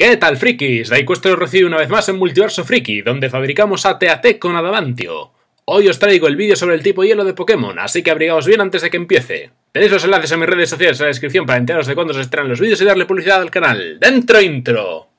¿Qué tal, frikis? Daiquest os recibe una vez más en Multiverso Friki, donde fabricamos at con adamantio. Hoy os traigo el vídeo sobre el tipo hielo de Pokémon, así que abrigaos bien antes de que empiece. Tenéis los enlaces a mis redes sociales en la descripción para enteraros de cuándo se estrenan los vídeos y darle publicidad al canal. ¡Dentro intro!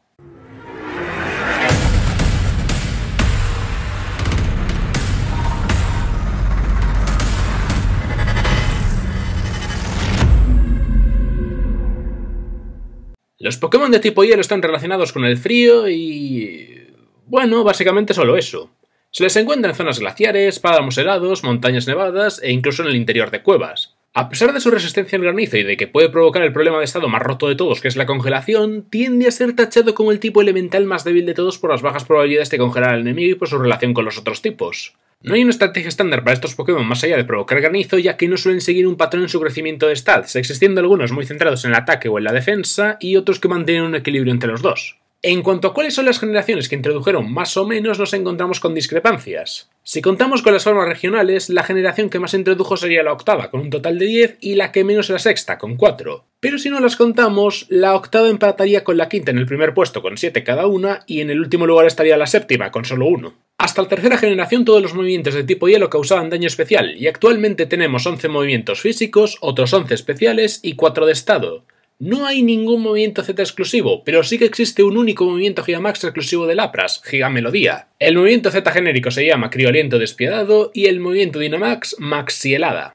Los Pokémon de tipo hielo están relacionados con el frío y... Bueno, básicamente solo eso. Se les encuentra en zonas glaciares, páramos helados, montañas nevadas e incluso en el interior de cuevas. A pesar de su resistencia al granizo y de que puede provocar el problema de estado más roto de todos, que es la congelación, tiende a ser tachado como el tipo elemental más débil de todos por las bajas probabilidades de congelar al enemigo y por su relación con los otros tipos. No hay una estrategia estándar para estos Pokémon más allá de provocar granizo, ya que no suelen seguir un patrón en su crecimiento de stats, existiendo algunos muy centrados en el ataque o en la defensa y otros que mantienen un equilibrio entre los dos. En cuanto a cuáles son las generaciones que introdujeron más o menos, nos encontramos con discrepancias. Si contamos con las formas regionales, la generación que más introdujo sería la octava, con un total de 10, y la que menos la sexta, con 4. Pero si no las contamos, la octava empataría con la quinta en el primer puesto, con 7 cada una, y en el último lugar estaría la séptima, con solo 1. Hasta la tercera generación todos los movimientos de tipo hielo causaban daño especial, y actualmente tenemos 11 movimientos físicos, otros 11 especiales y 4 de estado. No hay ningún movimiento Z exclusivo, pero sí que existe un único movimiento Gigamax exclusivo de Lapras, Gigamelodía. El movimiento Z genérico se llama Crioliento Despiadado y el movimiento Dynamax Maxielada.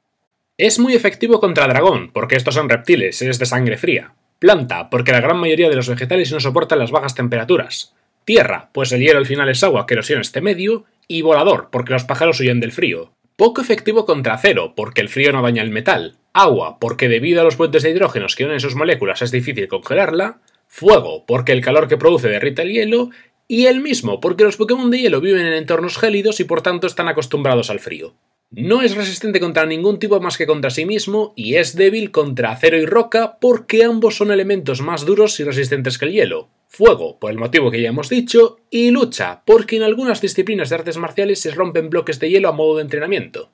Es muy efectivo contra dragón, porque estos son reptiles, es de sangre fría. Planta, porque la gran mayoría de los vegetales no soportan las bajas temperaturas. Tierra, pues el hielo al final es agua que erosiona este medio. Y volador, porque los pájaros huyen del frío. Poco efectivo contra acero, porque el frío no daña el metal. Agua, porque debido a los puentes de hidrógeno que unen sus moléculas es difícil congelarla. Fuego, porque el calor que produce derrita el hielo. Y el mismo, porque los Pokémon de hielo viven en entornos gélidos y por tanto están acostumbrados al frío. No es resistente contra ningún tipo más que contra sí mismo y es débil contra acero y roca porque ambos son elementos más duros y resistentes que el hielo fuego, por el motivo que ya hemos dicho, y lucha, porque en algunas disciplinas de artes marciales se rompen bloques de hielo a modo de entrenamiento.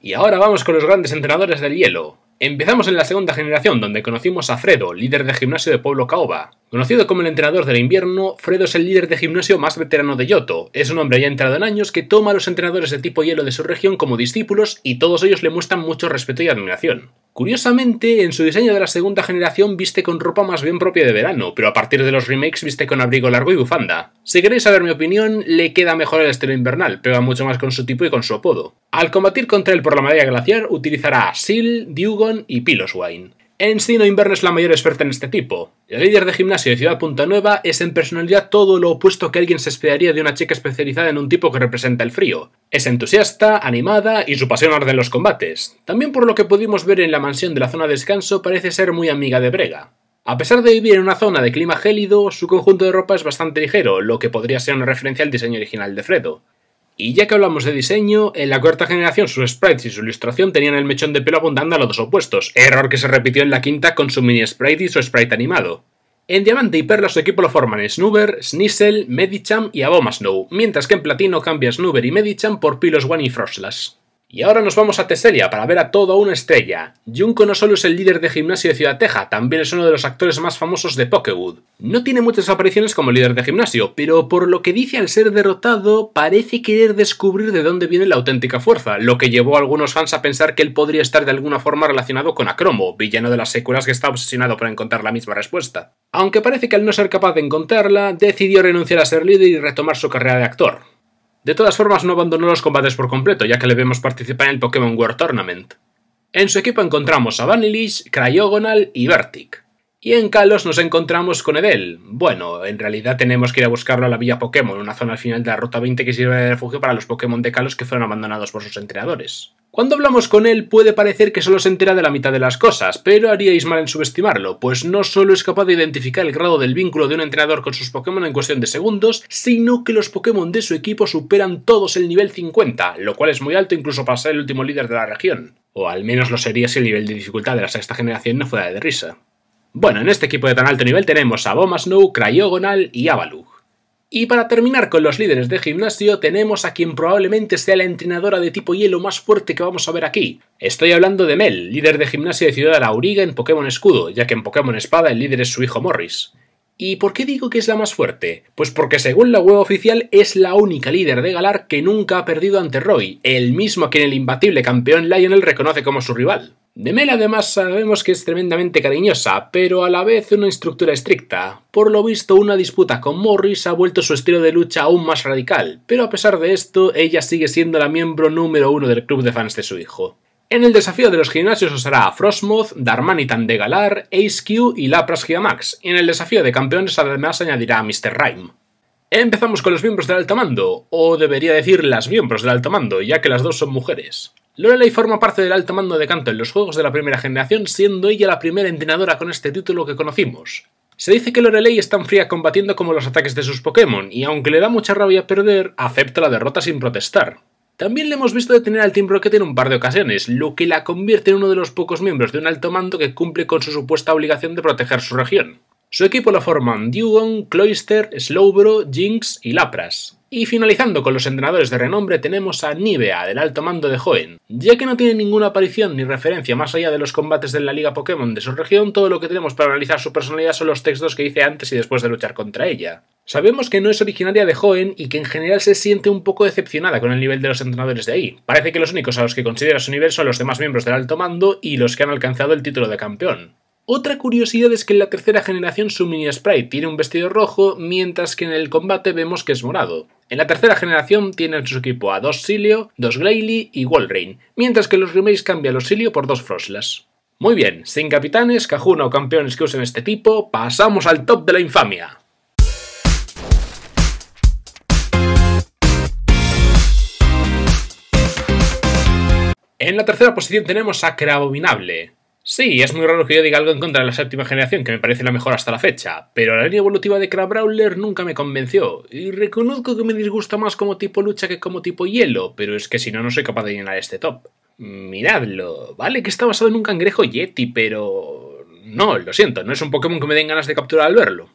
Y ahora vamos con los grandes entrenadores del hielo. Empezamos en la segunda generación, donde conocimos a Fredo, líder de gimnasio de Pueblo Caoba, Conocido como el entrenador del invierno, Fredo es el líder de gimnasio más veterano de Yoto. Es un hombre ya entrado en años que toma a los entrenadores de tipo hielo de su región como discípulos y todos ellos le muestran mucho respeto y admiración. Curiosamente, en su diseño de la segunda generación viste con ropa más bien propia de verano, pero a partir de los remakes viste con abrigo largo y bufanda. Si queréis saber mi opinión, le queda mejor el estilo invernal, pega mucho más con su tipo y con su apodo. Al combatir contra él por la marea glaciar, utilizará Seal, Dugon y Piloswine. Encino Inverno es la mayor experta en este tipo. el líder de gimnasio de Ciudad Punta Nueva es en personalidad todo lo opuesto que alguien se esperaría de una chica especializada en un tipo que representa el frío. Es entusiasta, animada y su pasión arde en los combates. También por lo que pudimos ver en la mansión de la zona de descanso parece ser muy amiga de Brega. A pesar de vivir en una zona de clima gélido, su conjunto de ropa es bastante ligero, lo que podría ser una referencia al diseño original de Fredo. Y ya que hablamos de diseño, en la cuarta generación sus sprites y su ilustración tenían el mechón de pelo abundando a los dos opuestos, error que se repitió en la quinta con su mini sprite y su sprite animado. En Diamante y Perla su equipo lo forman Snoober, Snizzle, Medicham y Abomasnow, mientras que en Platino cambia Snuber y Medicham por Pilos One y Frostlas. Y ahora nos vamos a Teselia para ver a toda una estrella. Junko no solo es el líder de gimnasio de Ciudad Teja, también es uno de los actores más famosos de Pokewood. No tiene muchas apariciones como líder de gimnasio, pero por lo que dice al ser derrotado, parece querer descubrir de dónde viene la auténtica fuerza, lo que llevó a algunos fans a pensar que él podría estar de alguna forma relacionado con Acromo, villano de las secuelas que está obsesionado por encontrar la misma respuesta. Aunque parece que al no ser capaz de encontrarla, decidió renunciar a ser líder y retomar su carrera de actor. De todas formas, no abandonó los combates por completo, ya que le vemos participar en el Pokémon World Tournament. En su equipo encontramos a Vanillish, Cryogonal y Vertic. Y en Kalos nos encontramos con Edel. Bueno, en realidad tenemos que ir a buscarlo a la Villa Pokémon, una zona al final de la Ruta 20 que sirve de refugio para los Pokémon de Kalos que fueron abandonados por sus entrenadores. Cuando hablamos con él puede parecer que solo se entera de la mitad de las cosas, pero haríais mal en subestimarlo, pues no solo es capaz de identificar el grado del vínculo de un entrenador con sus Pokémon en cuestión de segundos, sino que los Pokémon de su equipo superan todos el nivel 50, lo cual es muy alto incluso para ser el último líder de la región. O al menos lo sería si el nivel de dificultad de la sexta generación no fuera de risa. Bueno, en este equipo de tan alto nivel tenemos a Bomasnow, Cryogonal y Avalug. Y para terminar con los líderes de gimnasio, tenemos a quien probablemente sea la entrenadora de tipo hielo más fuerte que vamos a ver aquí. Estoy hablando de Mel, líder de gimnasio de Ciudad de la Auriga en Pokémon Escudo, ya que en Pokémon Espada el líder es su hijo Morris. ¿Y por qué digo que es la más fuerte? Pues porque según la web oficial es la única líder de Galar que nunca ha perdido ante Roy, el mismo a quien el imbatible campeón Lionel reconoce como su rival. Demel además sabemos que es tremendamente cariñosa, pero a la vez una estructura estricta. Por lo visto, una disputa con Morris ha vuelto su estilo de lucha aún más radical, pero a pesar de esto, ella sigue siendo la miembro número uno del club de fans de su hijo. En el desafío de los gimnasios os hará Frostmoth, Darmanitan de Galar, Ace y Lapras Max, y en el desafío de campeones además añadirá a Mr. Rhyme. Empezamos con los miembros del alto mando, o debería decir las miembros del alto mando, ya que las dos son mujeres. Lorelei forma parte del alto mando de canto en los juegos de la primera generación, siendo ella la primera entrenadora con este título que conocimos. Se dice que Lorelei es tan fría combatiendo como los ataques de sus Pokémon, y aunque le da mucha rabia perder, acepta la derrota sin protestar. También le hemos visto detener al Team Rocket en un par de ocasiones, lo que la convierte en uno de los pocos miembros de un alto mando que cumple con su supuesta obligación de proteger su región. Su equipo lo forman Dewgong, Cloyster, Slowbro, Jinx y Lapras. Y finalizando con los entrenadores de renombre tenemos a Nivea, del alto mando de Hoenn. Ya que no tiene ninguna aparición ni referencia más allá de los combates de la Liga Pokémon de su región, todo lo que tenemos para analizar su personalidad son los textos que dice antes y después de luchar contra ella. Sabemos que no es originaria de Hoenn y que en general se siente un poco decepcionada con el nivel de los entrenadores de ahí. Parece que los únicos a los que considera su nivel son los demás miembros del alto mando y los que han alcanzado el título de campeón. Otra curiosidad es que en la tercera generación su mini sprite tiene un vestido rojo, mientras que en el combate vemos que es morado. En la tercera generación tienen su equipo a dos Silio, dos Glalie y Walrein, mientras que los remakes cambian los Silio por dos Froslas. Muy bien, sin capitanes, Cajuna o campeones que usen este tipo, pasamos al top de la infamia. En la tercera posición tenemos a Abominable. Sí, es muy raro que yo diga algo en contra de la séptima generación, que me parece la mejor hasta la fecha, pero la línea evolutiva de brawler nunca me convenció, y reconozco que me disgusta más como tipo lucha que como tipo hielo, pero es que si no, no soy capaz de llenar este top. Miradlo, vale que está basado en un cangrejo yeti, pero... No, lo siento, no es un Pokémon que me den ganas de capturar al verlo.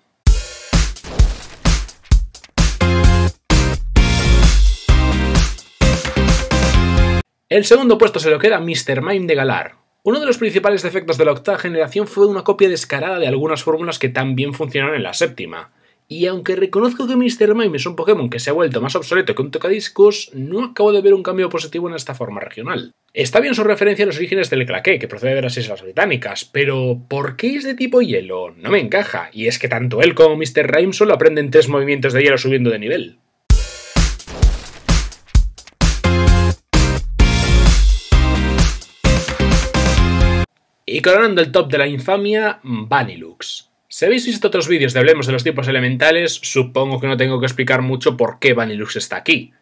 El segundo puesto se lo queda Mr. Mime de Galar, uno de los principales defectos de la octava generación fue una copia descarada de algunas fórmulas que también funcionaron en la séptima. Y aunque reconozco que Mr. Mime es un Pokémon que se ha vuelto más obsoleto que un tocadiscos, no acabo de ver un cambio positivo en esta forma regional. Está bien su referencia a los orígenes del claqué, que procede de las Islas Británicas, pero ¿por qué es de tipo hielo? No me encaja, y es que tanto él como Mr. Rhyme solo aprenden tres movimientos de hielo subiendo de nivel. Y coronando el top de la infamia, Vanilux. Si habéis visto otros vídeos de Hablemos de los tipos elementales, supongo que no tengo que explicar mucho por qué Vanilux está aquí.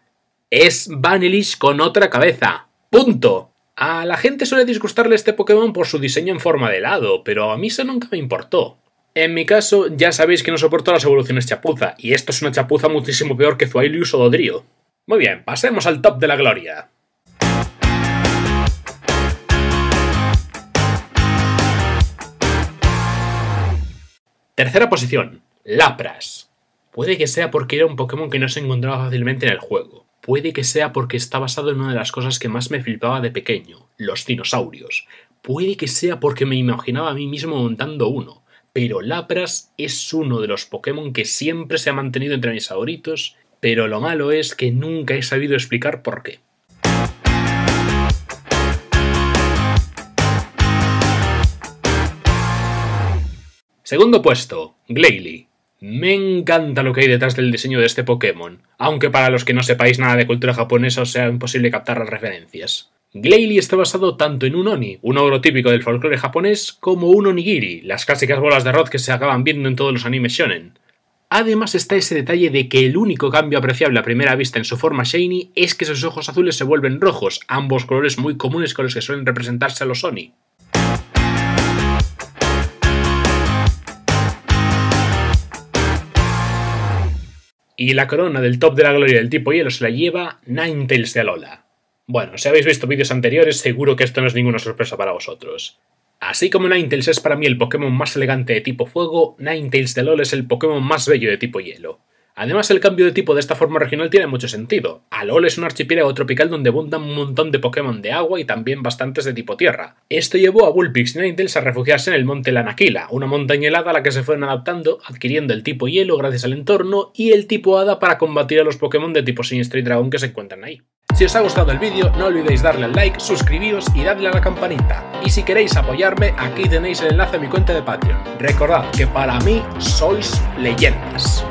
Es Vanilish con otra cabeza. ¡Punto! A la gente suele disgustarle este Pokémon por su diseño en forma de helado, pero a mí eso nunca me importó. En mi caso, ya sabéis que no soporto las evoluciones chapuza, y esto es una chapuza muchísimo peor que Zuailius o Dodrio. Muy bien, pasemos al top de la gloria. Tercera posición, Lapras. Puede que sea porque era un Pokémon que no se encontraba fácilmente en el juego. Puede que sea porque está basado en una de las cosas que más me flipaba de pequeño, los dinosaurios. Puede que sea porque me imaginaba a mí mismo montando uno. Pero Lapras es uno de los Pokémon que siempre se ha mantenido entre mis favoritos, pero lo malo es que nunca he sabido explicar por qué. Segundo puesto, Glalie. Me encanta lo que hay detrás del diseño de este Pokémon, aunque para los que no sepáis nada de cultura japonesa os sea imposible captar las referencias. Glalie está basado tanto en un oni, un ogro típico del folclore japonés, como un onigiri, las clásicas bolas de arroz que se acaban viendo en todos los animes shonen. Además está ese detalle de que el único cambio apreciable a primera vista en su forma shiny es que sus ojos azules se vuelven rojos, ambos colores muy comunes con los que suelen representarse a los oni. y la corona del top de la gloria del tipo hielo se la lleva Ninetales de Alola. Bueno, si habéis visto vídeos anteriores, seguro que esto no es ninguna sorpresa para vosotros. Así como Ninetales es para mí el Pokémon más elegante de tipo fuego, Ninetales de Alola es el Pokémon más bello de tipo hielo. Además, el cambio de tipo de esta forma regional tiene mucho sentido. Alol es un archipiélago tropical donde abundan un montón de Pokémon de agua y también bastantes de tipo tierra. Esto llevó a Bulbix y Ninetales a refugiarse en el monte Lanaquila, una montaña helada a la que se fueron adaptando, adquiriendo el tipo hielo gracias al entorno y el tipo hada para combatir a los Pokémon de tipo siniestro y dragón que se encuentran ahí. Si os ha gustado el vídeo, no olvidéis darle al like, suscribiros y darle a la campanita. Y si queréis apoyarme, aquí tenéis el enlace a mi cuenta de Patreon. Recordad que para mí sois leyendas.